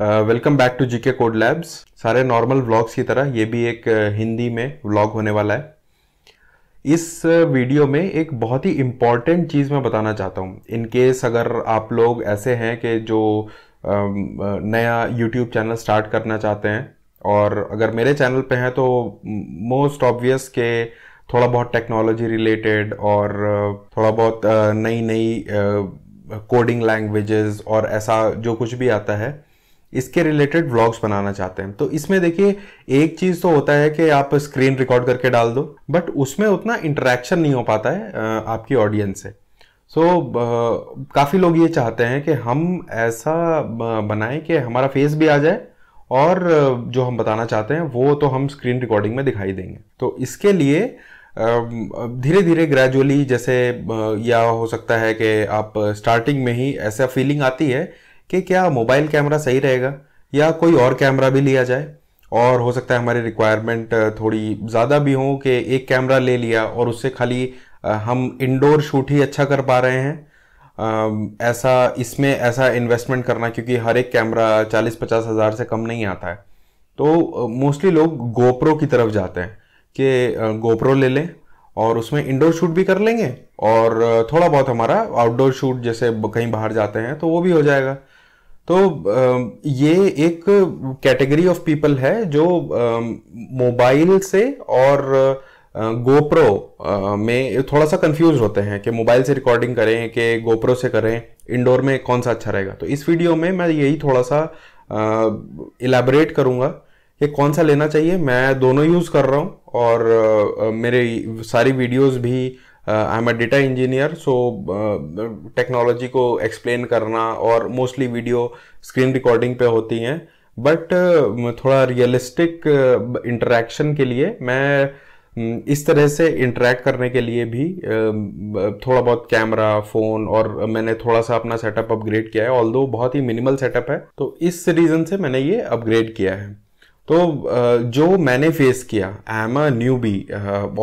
Welcome back to GK Code Labs सारे normal vlogs की तरह ये भी एक uh, हिंदी में व्लॉग होने वाला है इस वीडियो uh, में एक बहुत ही इम्पॉर्टेंट चीज़ मैं बताना चाहता हूँ इनकेस अगर आप लोग ऐसे हैं कि जो um, uh, नया यूट्यूब चैनल स्टार्ट करना चाहते हैं और अगर मेरे चैनल पे हैं तो मोस्ट ऑब्वियस के थोड़ा बहुत टेक्नोलॉजी रिलेटेड और थोड़ा बहुत नई नई कोडिंग लैंग्वेजेस और ऐसा जो कुछ भी आता है इसके रिलेटेड व्लॉग्स बनाना चाहते हैं तो इसमें देखिए एक चीज़ तो होता है कि आप स्क्रीन रिकॉर्ड करके डाल दो बट उसमें उतना इंटरेक्शन नहीं हो पाता है आपकी ऑडियंस से सो so, काफ़ी लोग ये चाहते हैं कि हम ऐसा बनाएं कि हमारा फेस भी आ जाए और जो हम बताना चाहते हैं वो तो हम स्क्रीन रिकॉर्डिंग में दिखाई देंगे तो इसके लिए धीरे धीरे ग्रेजुअली जैसे या हो सकता है कि आप स्टार्टिंग में ही ऐसा फीलिंग आती है कि क्या मोबाइल कैमरा सही रहेगा या कोई और कैमरा भी लिया जाए और हो सकता है हमारी रिक्वायरमेंट थोड़ी ज़्यादा भी हो कि एक कैमरा ले लिया और उससे खाली हम इंडोर शूट ही अच्छा कर पा रहे हैं ऐसा इसमें ऐसा इन्वेस्टमेंट करना क्योंकि हर एक कैमरा चालीस पचास हज़ार से कम नहीं आता है तो मोस्टली लोग गोप्रो की तरफ जाते हैं कि गोप्रो ले लें और उसमें इंडोर शूट भी कर लेंगे और थोड़ा बहुत हमारा आउटडोर शूट जैसे कहीं बाहर जाते हैं तो वो भी हो जाएगा तो ये एक कैटेगरी ऑफ पीपल है जो मोबाइल से और गोप्रो में थोड़ा सा कंफ्यूज होते हैं कि मोबाइल से रिकॉर्डिंग करें कि गोप्रो से करें इंडोर में कौन सा अच्छा रहेगा तो इस वीडियो में मैं यही थोड़ा सा इलेबरेट करूँगा कि कौन सा लेना चाहिए मैं दोनों यूज़ कर रहा हूँ और मेरे सारी वीडियोस भी I am a data engineer so technology को एक्सप्लेन करना और मोस्टली वीडियो स्क्रीन रिकॉर्डिंग पे होती हैं बट uh, थोड़ा रियलिस्टिक इंटरेक्शन uh, के लिए मैं mm, इस तरह से इंटरेक्ट करने के लिए भी um, थोड़ा बहुत कैमरा फ़ोन और मैंने थोड़ा सा अपना सेटअप अपग्रेड किया है ऑल बहुत ही मिनिमल सेटअप है तो इस रीज़न से मैंने ये अपग्रेड किया है तो जो मैंने फेस किया I am a newbie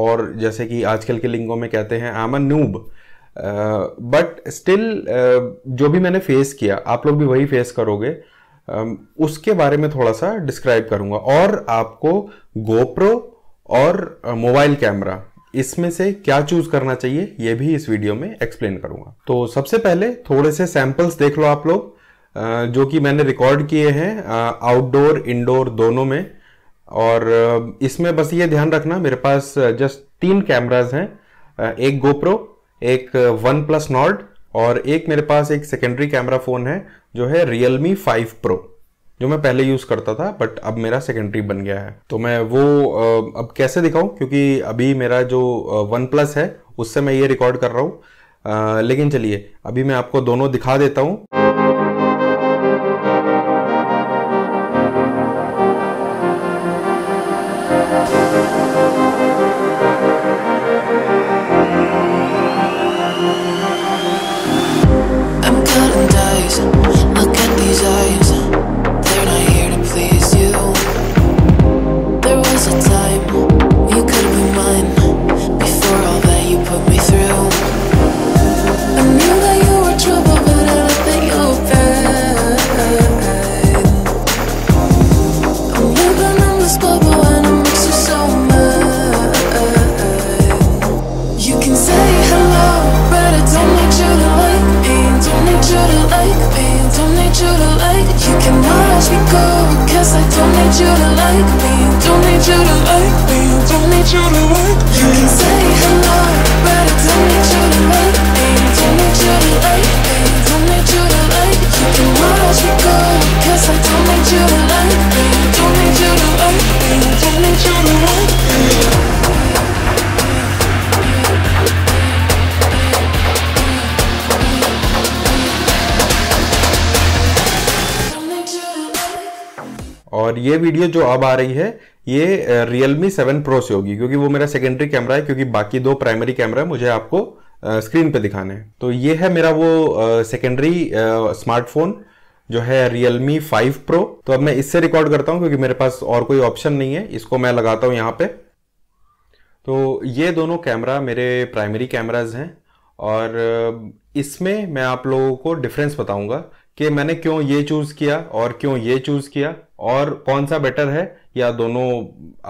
और जैसे कि आजकल के लिंगों में कहते हैं I am a noob but still जो भी मैंने फेस किया आप लोग भी वही फेस करोगे uh, उसके बारे में थोड़ा सा डिस्क्राइब करूंगा और आपको गोप्रो और मोबाइल कैमरा इसमें से क्या चूज करना चाहिए ये भी इस वीडियो में एक्सप्लेन करूंगा तो सबसे पहले थोड़े से सैंपल्स देख लो आप लोग जो कि मैंने रिकॉर्ड किए हैं आउटडोर इंडोर दोनों में और इसमें बस ये ध्यान रखना मेरे पास जस्ट तीन कैमराज हैं एक गोप्रो एक वन प्लस नॉर्ड और एक मेरे पास एक सेकेंडरी कैमरा फ़ोन है जो है रियल मी फाइव प्रो जो मैं पहले यूज़ करता था बट अब मेरा सेकेंडरी बन गया है तो मैं वो अब कैसे दिखाऊं क्योंकि अभी मेरा जो वन प्लस है उससे मैं ये रिकॉर्ड कर रहा हूँ लेकिन चलिए अभी मैं आपको दोनों दिखा देता हूँ you to like me, I don't need you to like me. You can say hello, but I don't need you to like me. I don't need you to like me. I don't need you to like me. You can watch me go, cause I don't need you to like me. I don't need you to like me. I don't need you to like me. और ये video जो अब आ रही है ये Realme seven pro से होगी क्योंकि वो मेरा सेकेंडरी कैमरा है क्योंकि बाकी दो प्राइमरी कैमरा मुझे आपको स्क्रीन पे दिखाने हैं तो ये है मेरा वो सेकेंडरी स्मार्टफोन जो है Realme 5 Pro तो अब मैं इससे रिकॉर्ड करता हूँ क्योंकि मेरे पास और कोई ऑप्शन नहीं है इसको मैं लगाता हूँ यहाँ पे तो ये दोनों कैमरा मेरे प्राइमरी कैमराज हैं और इसमें मैं आप लोगों को डिफरेंस बताऊंगा कि मैंने क्यों ये चूज़ किया और क्यों ये चूज़ किया और कौन सा बेटर है या दोनों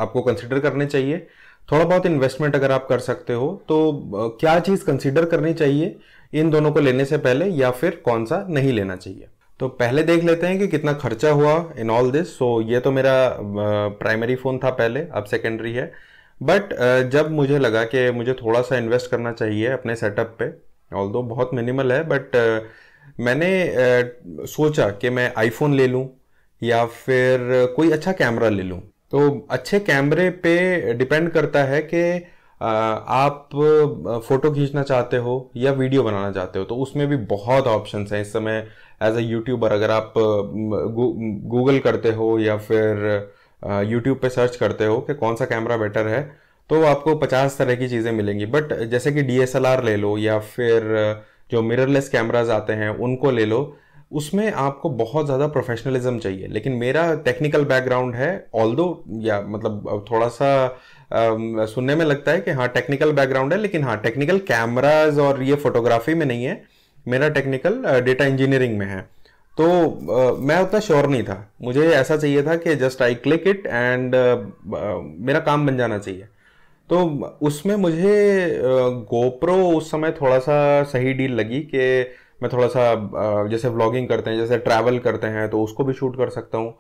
आपको कंसिडर करने चाहिए थोड़ा बहुत इन्वेस्टमेंट अगर आप कर सकते हो तो क्या चीज़ कंसिडर करनी चाहिए इन दोनों को लेने से पहले या फिर कौन सा नहीं लेना चाहिए तो पहले देख लेते हैं कि कितना खर्चा हुआ इन ऑल दिस सो ये तो मेरा प्राइमरी फ़ोन था पहले अब सेकेंडरी है बट जब मुझे लगा कि मुझे थोड़ा सा इन्वेस्ट करना चाहिए अपने सेटअप पे ऑल दो बहुत मिनिमल है बट मैंने सोचा कि मैं आईफोन ले लूँ या फिर कोई अच्छा कैमरा ले लूँ तो अच्छे कैमरे पे डिपेंड करता है कि आप फोटो खींचना चाहते हो या वीडियो बनाना चाहते हो तो उसमें भी बहुत ऑप्शंस हैं इस समय एज अ यूट्यूबर अगर आप गूगल करते हो या फिर यूट्यूब पे सर्च करते हो कि कौन सा कैमरा बेटर है तो आपको पचास तरह की चीज़ें मिलेंगी बट जैसे कि डी ले लो या फिर जो मिररलेस कैमराज आते हैं उनको ले लो उसमें आपको बहुत ज़्यादा प्रोफेशनलिज्म चाहिए लेकिन मेरा टेक्निकल बैकग्राउंड है ऑल दो या मतलब थोड़ा सा आ, सुनने में लगता है कि हाँ टेक्निकल बैकग्राउंड है लेकिन हाँ टेक्निकल कैमराज और ये फोटोग्राफी में नहीं है मेरा टेक्निकल डेटा इंजीनियरिंग में है तो आ, मैं उतना श्योर नहीं था मुझे ऐसा चाहिए था कि just I click it and मेरा काम बन जाना चाहिए तो उसमें मुझे गोप्रो उस समय थोड़ा सा सही डील लगी कि मैं थोड़ा सा जैसे व्लॉगिंग करते हैं जैसे ट्रैवल करते हैं तो उसको भी शूट कर सकता हूँ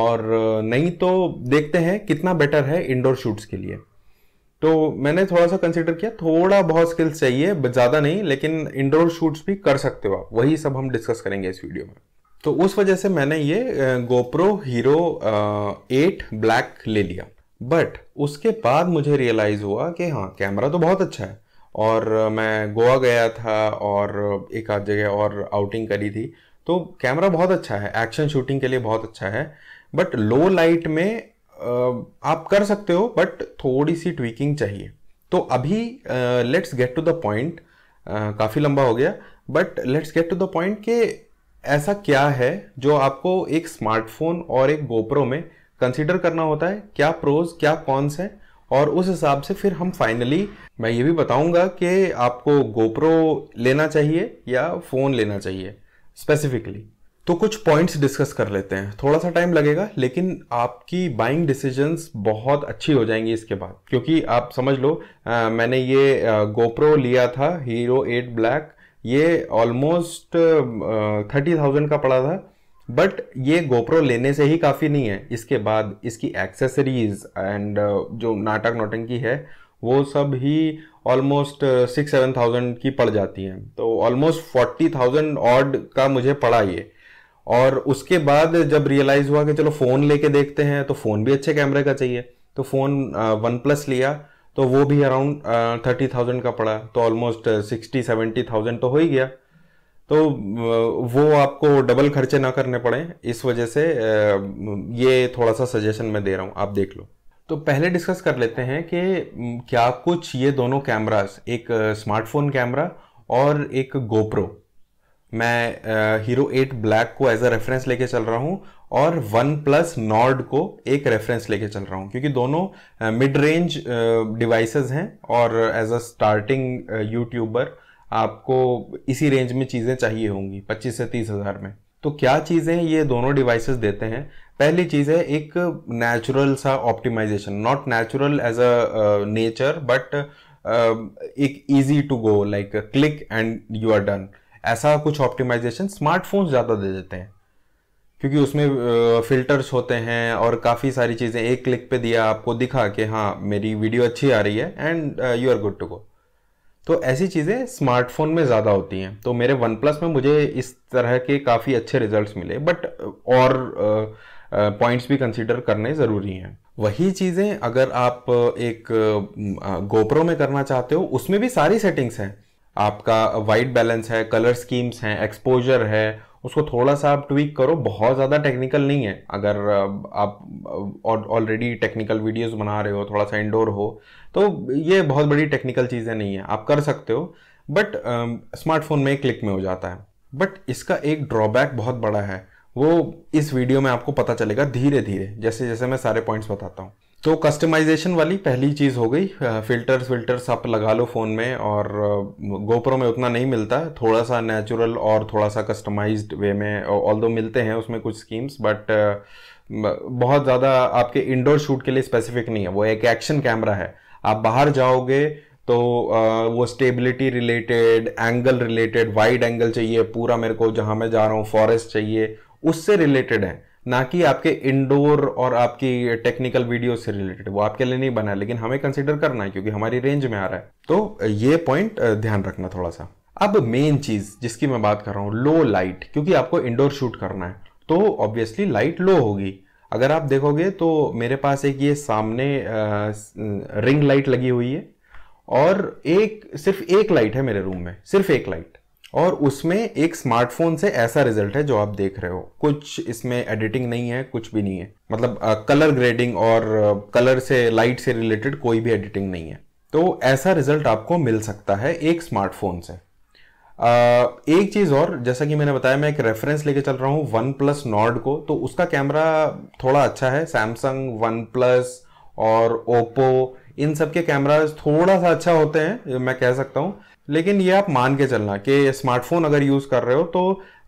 और नहीं तो देखते हैं कितना बेटर है इंडोर शूट्स के लिए तो मैंने थोड़ा सा कंसिडर किया थोड़ा बहुत स्किल्स चाहिए ज़्यादा नहीं लेकिन इंडोर शूट्स भी कर सकते हो आप वही सब हम डिस्कस करेंगे इस वीडियो में तो उस वजह से मैंने ये गोप्रो हीरो एट ब्लैक ले लिया बट उसके बाद मुझे रियलाइज़ हुआ कि हाँ कैमरा तो बहुत अच्छा है और मैं गोवा गया था और एक आध जगह और आउटिंग करी थी तो कैमरा बहुत अच्छा है एक्शन शूटिंग के लिए बहुत अच्छा है बट लो लाइट में आप कर सकते हो बट थोड़ी सी ट्विकिंग चाहिए तो अभी let's get to the point काफ़ी लंबा हो गया but let's get to the point कि ऐसा क्या है जो आपको एक स्मार्टफोन और एक गोप्रो में कंसिडर करना होता है क्या प्रोज क्या कॉन्स है और उस हिसाब से फिर हम फाइनली मैं ये भी बताऊंगा कि आपको गोप्रो लेना चाहिए या फ़ोन लेना चाहिए स्पेसिफिकली तो कुछ पॉइंट्स डिस्कस कर लेते हैं थोड़ा सा टाइम लगेगा लेकिन आपकी बाइंग डिसीजंस बहुत अच्छी हो जाएंगी इसके बाद क्योंकि आप समझ लो आ, मैंने ये गोप्रो लिया था हीरो एट ब्लैक ये ऑलमोस्ट थर्टी थाउजेंड का पड़ा था बट ये गोप्रो लेने से ही काफ़ी नहीं है इसके बाद इसकी एक्सेसरीज एंड uh, जो नाटक नोटंकी है वो सब ही ऑलमोस्ट सिक्स सेवन थाउजेंड की पड़ जाती हैं तो ऑलमोस्ट फोर्टी थाउजेंड ऑड का मुझे पड़ा ये और उसके बाद जब रियलाइज़ हुआ कि चलो फ़ोन लेके देखते हैं तो फ़ोन भी अच्छे कैमरे का चाहिए तो फ़ोन वन प्लस लिया तो वो भी अराउंड थर्टी थाउजेंड का पड़ा तो ऑलमोस्ट सिक्सटी सेवेंटी थाउजेंड तो हो ही गया तो वो आपको डबल खर्चे ना करने पड़े इस वजह से ये थोड़ा सा सजेशन मैं दे रहा हूँ आप देख लो तो पहले डिस्कस कर लेते हैं कि क्या कुछ ये दोनों कैमरास एक स्मार्टफोन कैमरा और एक गोप्रो मैं हीरो एट ब्लैक को एज अ रेफरेंस लेके चल रहा हूँ और वन प्लस नॉर्ड को एक रेफरेंस लेके चल रहा हूँ क्योंकि दोनों मिड रेंज डिवाइसेस हैं और एज अ स्टार्टिंग यूट्यूबर आपको इसी रेंज में चीज़ें चाहिए होंगी पच्चीस से तीस हज़ार में तो क्या चीज़ें ये दोनों डिवाइसेस देते हैं पहली चीज़ है एक नेचुरल सा optimisation not natural as a nature but एक easy to go like click and you are done ऐसा कुछ ऑप्टिमाइजेशन स्मार्टफोन्स ज़्यादा दे देते हैं क्योंकि उसमें फिल्टर्स uh, होते हैं और काफ़ी सारी चीज़ें एक क्लिक पे दिया आपको दिखा कि हाँ मेरी वीडियो अच्छी आ रही है and you are good to go तो ऐसी चीज़ें स्मार्टफोन में ज़्यादा होती हैं तो मेरे वन प्लस में मुझे इस तरह के काफ़ी अच्छे रिजल्ट्स मिले बट और पॉइंट्स भी कंसिडर करने ज़रूरी हैं वही चीज़ें अगर आप एक गोप्रो में करना चाहते हो उसमें भी सारी सेटिंग्स हैं आपका वाइट बैलेंस है कलर स्कीम्स हैं एक्सपोजर है उसको थोड़ा सा आप ट्विक करो बहुत ज़्यादा टेक्निकल नहीं है अगर आप ऑलरेडी टेक्निकल वीडियोस बना रहे हो थोड़ा सा इंडोर हो तो ये बहुत बड़ी टेक्निकल चीज़ें नहीं है आप कर सकते हो बट स्मार्टफोन um, में क्लिक में हो जाता है बट इसका एक ड्रॉबैक बहुत बड़ा है वो इस वीडियो में आपको पता चलेगा धीरे धीरे जैसे जैसे मैं सारे पॉइंट्स बताता हूँ तो कस्टमाइजेशन वाली पहली चीज़ हो गई फिल्टर्स विल्टर्स आप लगा लो फ़ोन में और गोप्रो में उतना नहीं मिलता थोड़ा सा नेचुरल और थोड़ा सा कस्टमाइज्ड वे में ऑल दो मिलते हैं उसमें कुछ स्कीम्स बट बहुत ज़्यादा आपके इंडोर शूट के लिए स्पेसिफिक नहीं है वो एक एक्शन कैमरा है आप बाहर जाओगे तो आ, वो stability related angle related wide angle चाहिए पूरा मेरे को जहां मैं जा रहा हूँ फॉरेस्ट चाहिए उससे रिलेटेड है ना कि आपके इंडोर और आपकी टेक्निकल वीडियो से रिलेटेड वो आपके लिए नहीं बना है लेकिन हमें कंसिडर करना है क्योंकि हमारी रेंज में आ रहा है तो ये पॉइंट ध्यान रखना थोड़ा सा अब मेन चीज जिसकी मैं बात कर रहा हूँ लो लाइट क्योंकि आपको इंडोर शूट करना है तो ऑब्वियसली लाइट लो होगी अगर आप देखोगे तो मेरे पास एक ये सामने रिंग लाइट लगी हुई है और एक सिर्फ एक लाइट है मेरे रूम में सिर्फ एक लाइट और उसमें एक स्मार्टफोन से ऐसा रिजल्ट है जो आप देख रहे हो कुछ इसमें एडिटिंग नहीं है कुछ भी नहीं है मतलब कलर ग्रेडिंग और कलर से लाइट से रिलेटेड कोई भी एडिटिंग नहीं है तो ऐसा रिजल्ट आपको मिल सकता है एक स्मार्टफोन से एक चीज़ और जैसा कि मैंने बताया मैं एक रेफरेंस लेके चल रहा हूँ वन प्लस नॉर्ड को तो उसका कैमरा थोड़ा अच्छा है सैमसंग वन प्लस और ओप्पो इन सब के कैमराज थोड़ा सा अच्छा होते हैं मैं कह सकता हूँ लेकिन ये आप मान के चलना कि स्मार्टफोन अगर यूज़ कर रहे हो तो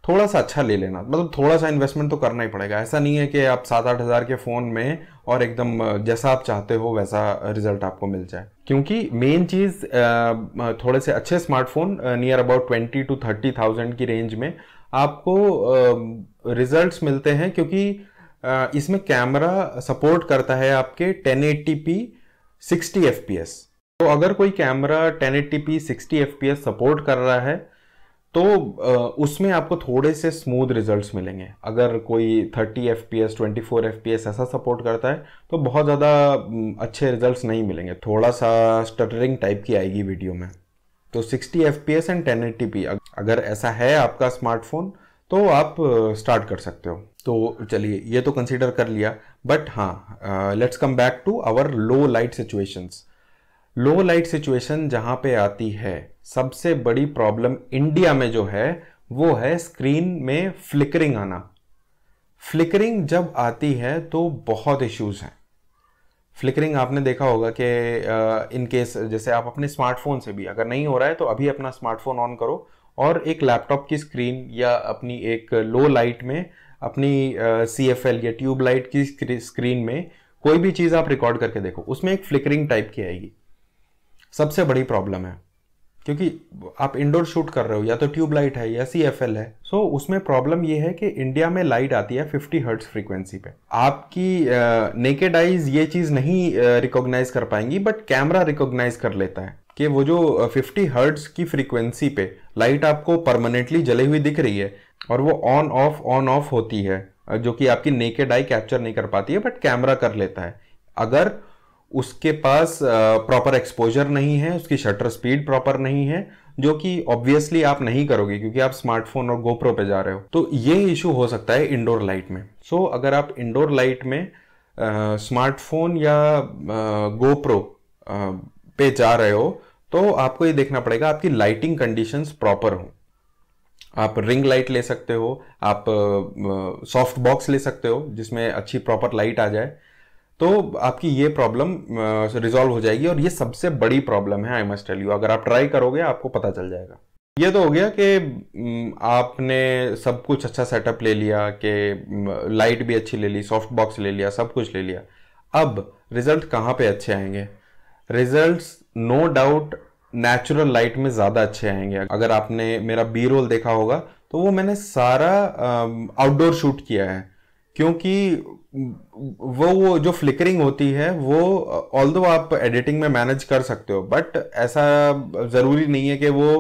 थोड़ा सा अच्छा ले लेना मतलब थोड़ा सा इन्वेस्टमेंट तो करना ही पड़ेगा ऐसा नहीं है कि आप सात आठ हज़ार के फ़ोन में और एकदम जैसा आप चाहते हो वैसा रिजल्ट आपको मिल जाए क्योंकि मेन चीज़ थोड़े से अच्छे smartphone near about twenty two thirty thousand की रेंज में आपको रिजल्ट्स मिलते हैं क्योंकि इसमें कैमरा सपोर्ट करता है आपके 1080p पी fps तो अगर कोई कैमरा 1080p 60 fps सपोर्ट कर रहा है तो उसमें आपको थोड़े से स्मूथ रिजल्ट्स मिलेंगे अगर कोई 30 F P S twenty four F P S ऐसा सपोर्ट करता है तो बहुत ज़्यादा अच्छे रिजल्ट्स नहीं मिलेंगे थोड़ा सा स्टटरिंग टाइप की आएगी वीडियो में तो 60 F P S and ten P अगर ऐसा है आपका स्मार्टफोन तो आप स्टार्ट कर सकते हो तो चलिए ये तो कंसिडर कर लिया बट हाँ let's come back to our low light situations low light situation जहाँ पे आती है सबसे बड़ी प्रॉब्लम इंडिया में जो है वो है स्क्रीन में फ्लिकरिंग आना फ्लिकरिंग जब आती है तो बहुत इश्यूज हैं फ्लिकरिंग आपने देखा होगा कि इन केस जैसे आप अपने स्मार्टफोन से भी अगर नहीं हो रहा है तो अभी अपना स्मार्टफोन ऑन करो और एक लैपटॉप की स्क्रीन या अपनी एक लो लाइट में अपनी सी एफ एल या ट्यूब लाइट की स्क्रीन में कोई भी चीज़ आप रिकॉर्ड करके देखो उसमें एक फ्लिकरिंग टाइप की आएगी सबसे बड़ी प्रॉब्लम है क्योंकि आप इंडोर शूट कर रहे हो या तो ट्यूबलाइट है या सी एफ एल है सो so, उसमें प्रॉब्लम ये है कि इंडिया में लाइट आती है 50 हर्ट्स फ्रीक्वेंसी पे आपकी नेकेड आइज ये चीज़ नहीं रिकॉग्नाइज कर पाएंगी बट कैमरा रिकॉग्नाइज कर लेता है कि वो जो 50 हर्ट्स की फ्रीक्वेंसी पे लाइट आपको परमानेंटली जले हुई दिख रही है और वो ऑन ऑफ ऑन ऑफ होती है जो कि आपकी नेकेड आई कैप्चर नहीं कर पाती है बट कैमरा कर लेता है अगर उसके पास प्रॉपर एक्सपोजर नहीं है उसकी शटर स्पीड प्रॉपर नहीं है जो कि ऑब्वियसली आप नहीं करोगे क्योंकि आप स्मार्टफोन और गोप्रो पे जा रहे हो तो ये इशू हो सकता है इंडोर लाइट में सो so, अगर आप इंडोर लाइट में स्मार्टफोन या गोप्रो पे जा रहे हो तो आपको ये देखना पड़ेगा आपकी लाइटिंग कंडीशंस प्रॉपर हो आप रिंग लाइट ले सकते हो आप सॉफ्ट बॉक्स ले सकते हो जिसमें अच्छी प्रॉपर लाइट आ जाए तो आपकी ये प्रॉब्लम रिजॉल्व हो जाएगी और ये सबसे बड़ी प्रॉब्लम है आई मस्ट टेल यू अगर आप ट्राई करोगे आपको पता चल जाएगा ये तो हो गया कि आपने सब कुछ अच्छा सेटअप ले लिया कि लाइट भी अच्छी ले ली सॉफ्ट बॉक्स ले लिया सब कुछ ले लिया अब रिजल्ट कहाँ पे अच्छे आएंगे results no doubt natural light में ज़्यादा अच्छे आएंगे अगर आपने मेरा बी रोल देखा होगा तो वो मैंने सारा आउटडोर शूट किया है क्योंकि वो वो जो फ्लिकरिंग होती है वो ऑल दो आप एडिटिंग में मैनेज कर सकते हो बट ऐसा ज़रूरी नहीं है कि वो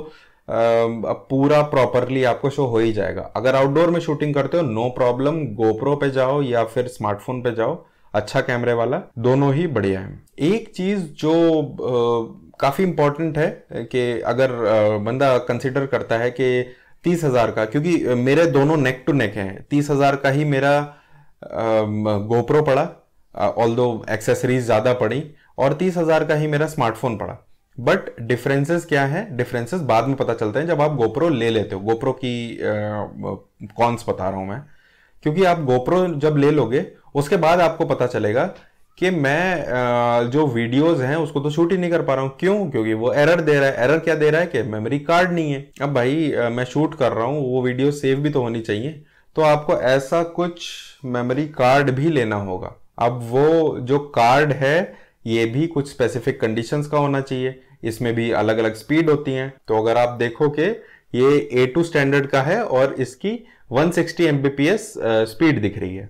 पूरा प्रॉपरली आपको शो हो ही जाएगा अगर आउटडोर में शूटिंग करते हो नो प्रॉब्लम गोप्रो पे जाओ या फिर स्मार्टफोन पे जाओ अच्छा कैमरे वाला दोनों ही बढ़िया है एक चीज़ जो काफ़ी इंपॉर्टेंट है कि अगर बंदा कंसिडर करता है कि तीस हज़ार का क्योंकि मेरे दोनों नेक टू नेक हैं तीस हज़ार का ही मेरा गोप्रो पड़ा ऑल दो एक्सेसरीज ज़्यादा पड़ी और तीस हज़ार का ही मेरा स्मार्टफोन पड़ा बट डिफरेंसेस क्या है डिफरेंसेस बाद में पता चलते हैं जब आप गोप्रो ले लेते हो गोप्रो की कॉन्स बता रहा हूँ मैं क्योंकि आप गोप्रो जब ले लोगे उसके बाद आपको पता चलेगा कि मैं जो वीडियोस हैं उसको तो शूट ही नहीं कर पा रहा हूँ क्यों क्योंकि वो एरर दे रहा है एरर क्या दे रहा है कि मेमोरी कार्ड नहीं है अब भाई मैं शूट कर रहा हूँ वो वीडियो सेव भी तो होनी चाहिए तो आपको ऐसा कुछ मेमोरी कार्ड भी लेना होगा अब वो जो कार्ड है ये भी कुछ स्पेसिफिक कंडीशंस का होना चाहिए इसमें भी अलग अलग स्पीड होती हैं तो अगर आप देखो कि ये ए टू स्टैंडर्ड का है और इसकी 160 सिक्सटी स्पीड दिख रही है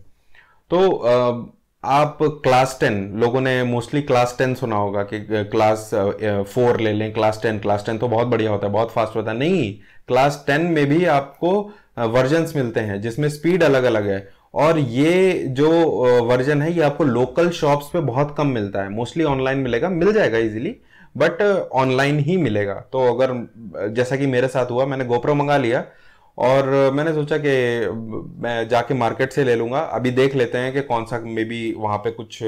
तो आप क्लास टेन लोगों ने मोस्टली क्लास टेन सुना होगा कि क्लास फोर ले लें क्लास टेन क्लास टेन तो बहुत बढ़िया होता है बहुत फास्ट होता है नहीं क्लास टेन में भी आपको वर्जन्स मिलते हैं जिसमें स्पीड अलग अलग है और ये जो वर्जन है ये आपको लोकल शॉप्स पे बहुत कम मिलता है मोस्टली ऑनलाइन मिलेगा मिल जाएगा इजीली बट ऑनलाइन ही मिलेगा तो अगर जैसा कि मेरे साथ हुआ मैंने गोप्रो मंगा लिया और मैंने सोचा कि मैं जाके मार्केट से ले लूँगा अभी देख लेते हैं कि कौन सा मे बी वहाँ पे कुछ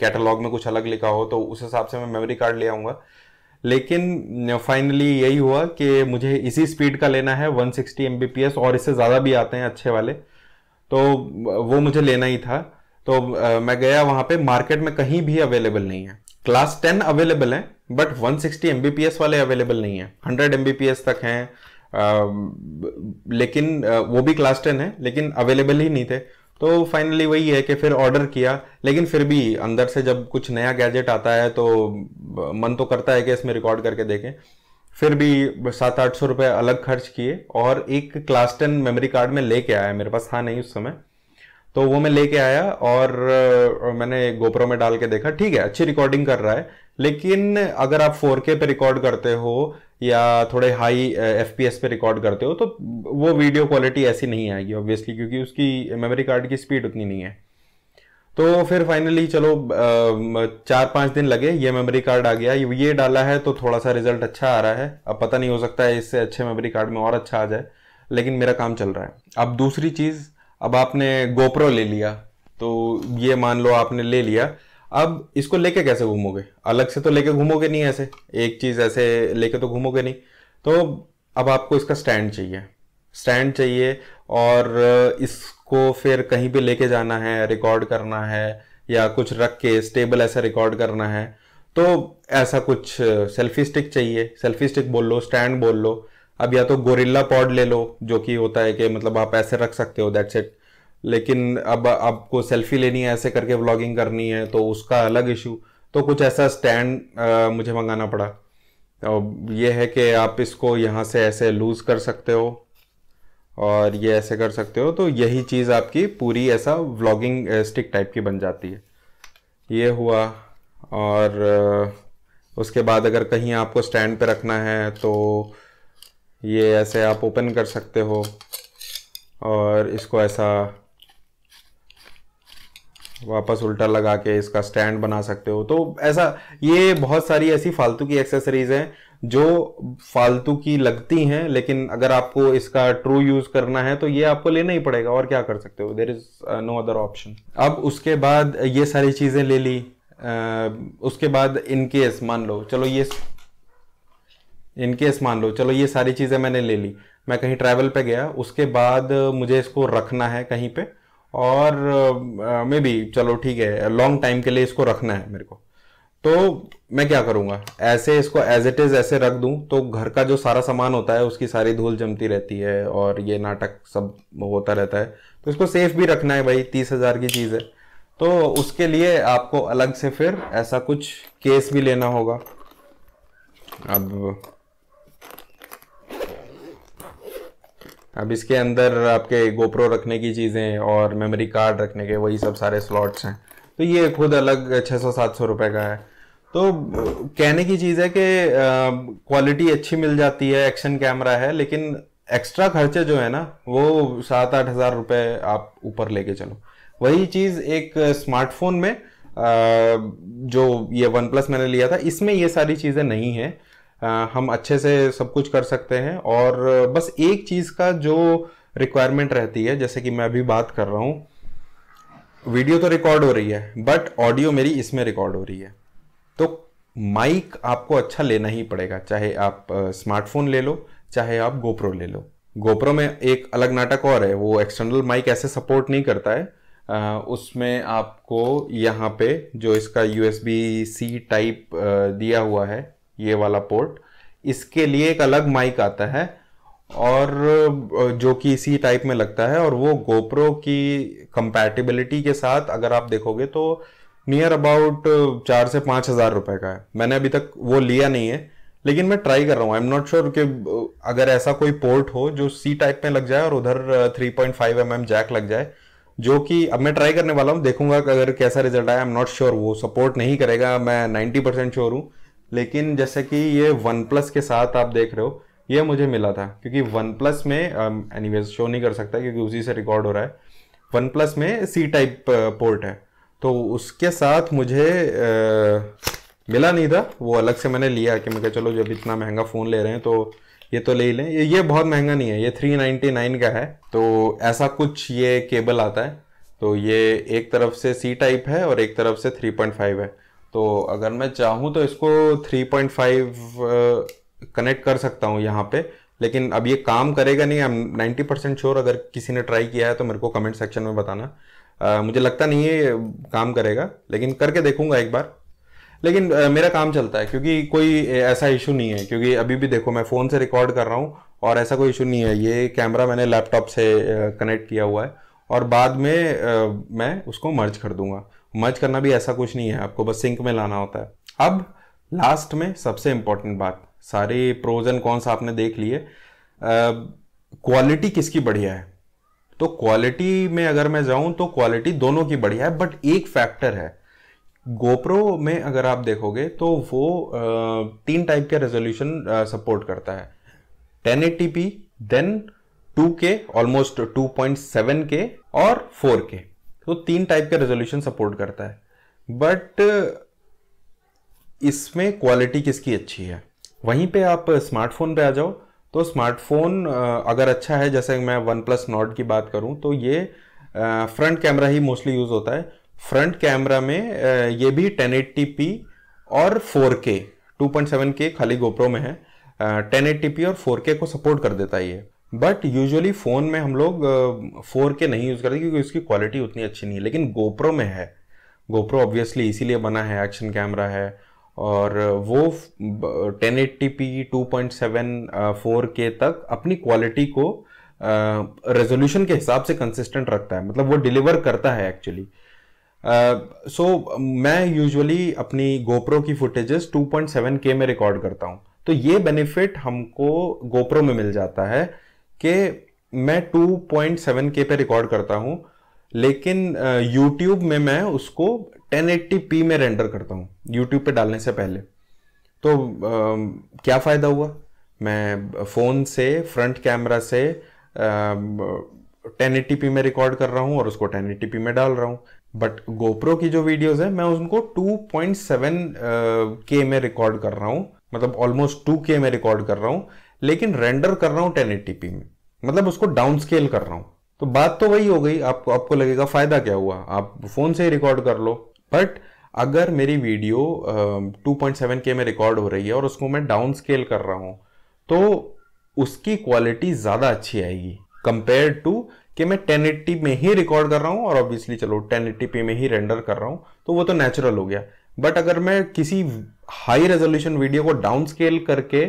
कैटलॉग में कुछ अलग लिखा हो तो उस हिसाब से मैं मेमोरी कार्ड ले आऊँगा लेकिन फाइनली यही हुआ कि मुझे इसी स्पीड का लेना है 160 सिक्सटी और इससे ज़्यादा भी आते हैं अच्छे वाले तो वो मुझे लेना ही था तो मैं गया वहाँ पे मार्केट में कहीं भी अवेलेबल नहीं है क्लास टेन अवेलेबल है बट 160 सिक्सटी वाले अवेलेबल नहीं है 100 एम तक हैं लेकिन वो भी क्लास टेन है लेकिन अवेलेबल ही नहीं थे तो फाइनली वही है कि फिर ऑर्डर किया लेकिन फिर भी अंदर से जब कुछ नया गैजेट आता है तो मन तो करता है कि इसमें रिकॉर्ड करके देखें फिर भी सात आठ सौ रुपये अलग खर्च किए और एक क्लास टेन मेमोरी कार्ड में लेके आया मेरे पास था नहीं उस समय तो वो मैं लेके आया और मैंने गोप्रो में डाल के देखा ठीक है अच्छी रिकॉर्डिंग कर रहा है लेकिन अगर आप 4K पे रिकॉर्ड करते हो या थोड़े हाई एफ पे रिकॉर्ड करते हो तो वो वीडियो क्वालिटी ऐसी नहीं आएगी ऑब्वियसली क्योंकि उसकी मेमोरी कार्ड की स्पीड उतनी नहीं है तो फिर फाइनली चलो चार पाँच दिन लगे ये मेमोरी कार्ड आ गया ये डाला है तो थोड़ा सा रिजल्ट अच्छा आ रहा है अब पता नहीं हो सकता है इससे अच्छे मेमोरी कार्ड में और अच्छा आ जाए लेकिन मेरा काम चल रहा है अब दूसरी चीज़ अब आपने गोप्रो ले लिया तो ये मान लो आपने ले लिया अब इसको लेके कैसे घूमोगे अलग से तो लेके घूमोगे नहीं ऐसे एक चीज़ ऐसे लेके तो घूमोगे नहीं तो अब आपको इसका स्टैंड चाहिए स्टैंड चाहिए और इसको फिर कहीं भी लेके जाना है रिकॉर्ड करना है या कुछ रख के स्टेबल ऐसा रिकॉर्ड करना है तो ऐसा कुछ सेल्फी स्टिक चाहिए सेल्फी स्टिक बोल लो स्टैंड बोल लो अब या तो गोरिल्ला पॉड ले लो जो कि होता है कि मतलब आप ऐसे रख सकते हो दैट्स इट लेकिन अब आपको सेल्फी लेनी है ऐसे करके व्लॉगिंग करनी है तो उसका अलग इशू तो कुछ ऐसा स्टैंड मुझे मंगाना पड़ा और ये है कि आप इसको यहाँ से ऐसे लूज़ कर सकते हो और ये ऐसे कर सकते हो तो यही चीज़ आपकी पूरी ऐसा व्लॉगिंग स्टिक टाइप की बन जाती है ये हुआ और उसके बाद अगर कहीं आपको स्टैंड पे रखना है तो ये ऐसे आप ओपन कर सकते हो और इसको ऐसा वापस उल्टा लगा के इसका स्टैंड बना सकते हो तो ऐसा ये बहुत सारी ऐसी फालतू की एक्सेसरीज हैं जो फालतू की लगती हैं लेकिन अगर आपको इसका ट्रू यूज करना है तो ये आपको लेना ही पड़ेगा और क्या कर सकते हो there is no other option अब उसके बाद ये सारी चीजें ले ली आ, uh, उसके बाद इनकेस मान लो चलो ये इनकेस मान लो चलो ये सारी चीजें मैंने ले ली मैं कहीं ट्रैवल पे गया उसके बाद मुझे इसको रखना है कहीं पे और मे बी चलो ठीक है लॉन्ग टाइम के लिए इसको रखना है मेरे को तो मैं क्या करूँगा ऐसे इसको एज इट इज़ ऐसे रख दूँ तो घर का जो सारा सामान होता है उसकी सारी धूल जमती रहती है और ये नाटक सब होता रहता है तो इसको सेफ भी रखना है भाई तीस हज़ार की चीज़ है तो उसके लिए आपको अलग से फिर ऐसा कुछ केस भी लेना होगा अब अब इसके अंदर आपके गोप्रो रखने की चीज़ें और मेमोरी कार्ड रखने के वही सब सारे स्लॉट्स हैं तो ये खुद अलग छः सौ सात सौ रुपये का है तो कहने की चीज़ है कि क्वालिटी अच्छी मिल जाती है एक्शन कैमरा है लेकिन एक्स्ट्रा खर्चे जो है ना वो सात आठ हज़ार रुपये आप ऊपर लेके चलो वही चीज़ एक स्मार्टफोन में आ, जो ये वन प्लस मैंने लिया था इसमें ये सारी चीज़ें नहीं है हम अच्छे से सब कुछ कर सकते हैं और बस एक चीज़ का जो रिक्वायरमेंट रहती है जैसे कि मैं अभी बात कर रहा हूँ वीडियो तो रिकॉर्ड हो रही है बट ऑडियो मेरी इसमें रिकॉर्ड हो रही है तो माइक आपको अच्छा लेना ही पड़ेगा चाहे आप स्मार्टफोन ले लो चाहे आप गोप्रो ले लो गोप्रो में एक अलग नाटक और है वो एक्सटर्नल माइक ऐसे सपोर्ट नहीं करता है उसमें आपको यहाँ पे जो इसका यू सी टाइप दिया हुआ है ये वाला पोर्ट इसके लिए एक अलग माइक आता है और जो कि इसी टाइप में लगता है और वो गोप्रो की कंपैटिबिलिटी के साथ अगर आप देखोगे तो नियर अबाउट चार से पाँच हज़ार रुपये का है मैंने अभी तक वो लिया नहीं है लेकिन मैं ट्राई कर रहा हूँ आई एम नॉट श्योर कि अगर ऐसा कोई पोर्ट हो जो सी टाइप में लग जाए और उधर थ्री पॉइंट mm जैक लग जाए जो कि अब मैं ट्राई करने वाला हूँ देखूंगा अगर कैसा रिजल्ट आया आई एम नॉट श्योर वो सपोर्ट नहीं करेगा मैं नाइनटी परसेंट श्योर हूँ लेकिन जैसे कि ये वन प्लस के साथ आप देख रहे हो ये मुझे मिला था क्योंकि वन प्लस में एनी वेज शो नहीं कर सकता क्योंकि उसी से रिकॉर्ड हो रहा है वन प्लस में सी टाइप पोर्ट है तो उसके साथ मुझे आ, मिला नहीं था वो अलग से मैंने लिया कि मैं कहा चलो जब इतना महंगा फ़ोन ले रहे हैं तो ये तो ले ही लें ये ये बहुत महंगा नहीं है ये 399 का है तो ऐसा कुछ ये केबल आता है तो ये एक तरफ से सी टाइप है और एक तरफ से 3.5 है तो अगर मैं चाहूँ तो इसको 3.5 कनेक्ट कर सकता हूँ यहाँ पे लेकिन अब ये काम करेगा नहीं I am ninety percent sure अगर किसी ने ट्राई किया है तो मेरे को कमेंट सेक्शन में बताना आ, मुझे लगता नहीं है काम करेगा लेकिन करके देखूंगा एक बार लेकिन आ, मेरा काम चलता है क्योंकि कोई ऐसा इशू नहीं है क्योंकि अभी भी देखो मैं फ़ोन से रिकॉर्ड कर रहा हूँ और ऐसा कोई इशू नहीं है ये कैमरा मैंने लैपटॉप से कनेक्ट किया हुआ है और बाद में आ, मैं उसको मर्ज कर दूंगा मर्ज करना भी ऐसा कुछ नहीं है आपको बस सिंक में लाना होता है अब लास्ट में सबसे इंपॉर्टेंट बात सारे प्रोज एंड कॉन्स आपने देख लिए क्वालिटी किसकी बढ़िया है तो क्वालिटी में अगर मैं जाऊं तो क्वालिटी दोनों की बढ़िया है बट एक फैक्टर है गोप्रो में अगर आप देखोगे तो वो तीन टाइप के रेजोल्यूशन सपोर्ट करता है ten eighty P then two K almost two point seven K और फोर के तो तीन टाइप का रेजोल्यूशन सपोर्ट करता है बट इसमें क्वालिटी किसकी अच्छी है वहीं पे आप स्मार्टफोन पे आ जाओ तो स्मार्टफोन अगर अच्छा है जैसे मैं वन प्लस नॉट की बात करूं तो ये फ्रंट कैमरा ही मोस्टली यूज़ होता है फ्रंट कैमरा में ये भी 1080p और 4K 2.7K खाली गोप्रो में है 1080p और 4K को सपोर्ट कर देता है ये बट यूजुअली फ़ोन में हम लोग फोर के नहीं यूज़ करते क्योंकि उसकी क्वालिटी उतनी अच्छी नहीं है लेकिन गोप्रो में है गोप्रो ऑब्वियसली इसीलिए बना है एक्शन कैमरा है और वो 1080p 2.7 के तक अपनी क्वालिटी को रेजोल्यूशन के हिसाब से कंसिस्टेंट रखता है मतलब वो डिलीवर करता है एक्चुअली सो uh, so, मैं यूजुअली अपनी गोप्रो की फुटेजेस 2.7K में रिकॉर्ड करता हूँ तो ये बेनिफिट हमको गोप्रो में मिल जाता है कि मैं सेवन के पे रिकॉर्ड करता हूँ लेकिन यूट्यूब में मैं उसको 1080p में रेंडर करता हूँ यूट्यूब पे डालने से पहले तो आ, क्या फ़ायदा हुआ मैं फ़ोन से फ्रंट कैमरा से आ, 1080p में रिकॉर्ड कर रहा हूँ और उसको 1080p में डाल रहा हूँ बट गोप्रो की जो वीडियोस है मैं उनको सेवन के में रिकॉर्ड कर रहा हूँ मतलब ऑलमोस्ट टू के में रिकॉर्ड कर रहा हूँ लेकिन रेंडर कर रहा हूं टेन में मतलब उसको डाउन स्केल कर रहा हूं तो बात तो वही हो गई आपको आपको लगेगा फायदा क्या हुआ आप फोन से ही रिकॉर्ड कर लो बट अगर मेरी वीडियो टू पॉइंट सेवन के में रिकॉर्ड हो रही है और उसको मैं डाउन स्केल कर रहा हूं तो उसकी क्वालिटी ज़्यादा अच्छी आएगी कंपेयर टू कि मैं 1080 में ही रिकॉर्ड कर रहा हूं और ऑब्वियसली चलो 1080p में ही रेंडर कर रहा हूं तो वो तो नेचुरल हो गया बट अगर मैं किसी हाई रेजोल्यूशन वीडियो को डाउन स्केल करके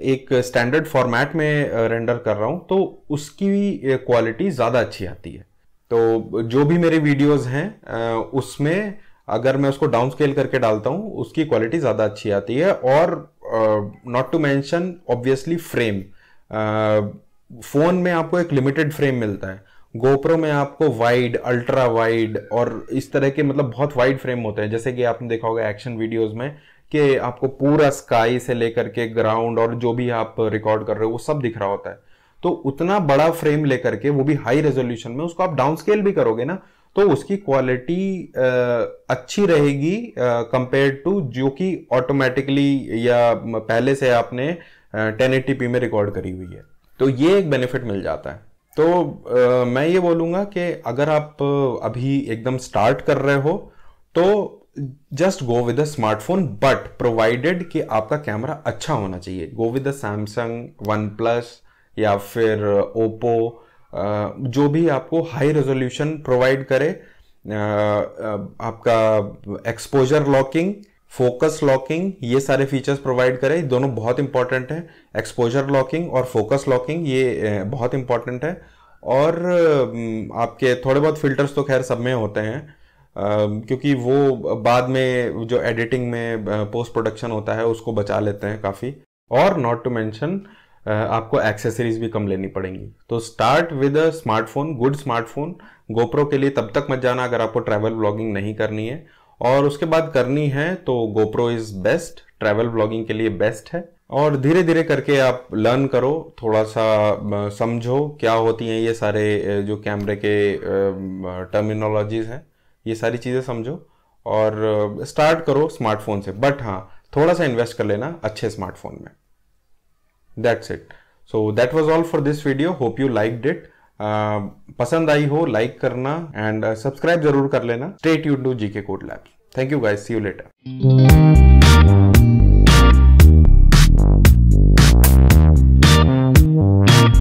एक स्टैंडर्ड फॉर्मेट में रेंडर कर रहा हूँ तो उसकी क्वालिटी ज़्यादा अच्छी आती है तो जो भी मेरे वीडियोस हैं उसमें अगर मैं उसको डाउन स्केल करके डालता हूँ उसकी क्वालिटी ज़्यादा अच्छी आती है और not to mention obviously frame phone में आपको एक लिमिटेड फ्रेम मिलता है गोप्रो में आपको वाइड अल्ट्रा वाइड और इस तरह के मतलब बहुत वाइड फ्रेम होते हैं जैसे कि आपने देखा होगा एक्शन वीडियोज में कि आपको पूरा स्काई से लेकर के ग्राउंड और जो भी आप रिकॉर्ड कर रहे हो वो सब दिख रहा होता है तो उतना बड़ा फ्रेम लेकर के वो भी हाई रेजोल्यूशन में उसको आप डाउन स्केल भी करोगे ना तो उसकी क्वालिटी अच्छी रहेगी कंपेयर टू जो कि ऑटोमेटिकली या पहले से आपने टेन एटीपी में रिकॉर्ड करी हुई है तो ये एक बेनिफिट मिल जाता है तो आ, मैं ये बोलूँगा कि अगर आप अभी एकदम स्टार्ट कर रहे हो तो just go with a smartphone but provided कि आपका कैमरा अच्छा होना चाहिए go with a Samsung OnePlus या फिर ओप्पो uh, uh, जो भी आपको हाई रेजोल्यूशन प्रोवाइड करे uh, आपका एक्सपोजर लॉकिंग फोकस लॉकिंग ये सारे फीचर्स प्रोवाइड करे दोनों बहुत इंपॉर्टेंट हैं एक्सपोजर लॉकिंग और फोकस लॉकिंग ये बहुत इंपॉर्टेंट है और um, आपके थोड़े बहुत फिल्टर्स तो खैर सब में होते हैं क्योंकि वो बाद में जो एडिटिंग में पोस्ट प्रोडक्शन होता है उसको बचा लेते हैं काफ़ी और नॉट टू मेंशन आपको एक्सेसरीज भी कम लेनी पड़ेंगी तो start with a smartphone good smartphone GoPro के लिए तब तक मत जाना अगर आपको ट्रैवल ब्लॉगिंग नहीं करनी है और उसके बाद करनी है तो GoPro is best travel blogging के लिए बेस्ट है और धीरे धीरे करके आप लर्न करो थोड़ा सा समझो क्या होती हैं ये सारे जो कैमरे के टर्मिनोलॉजीज़ हैं ये सारी चीज़ें समझो और स्टार्ट करो स्मार्टफोन से बट हाँ थोड़ा सा इन्वेस्ट कर लेना अच्छे स्मार्टफोन में that's it so that was all for this video hope you like it पसंद आई हो लाइक करना एंड सब्सक्राइब जरूर कर लेना state you to G K Code Lab thank you guys see you letter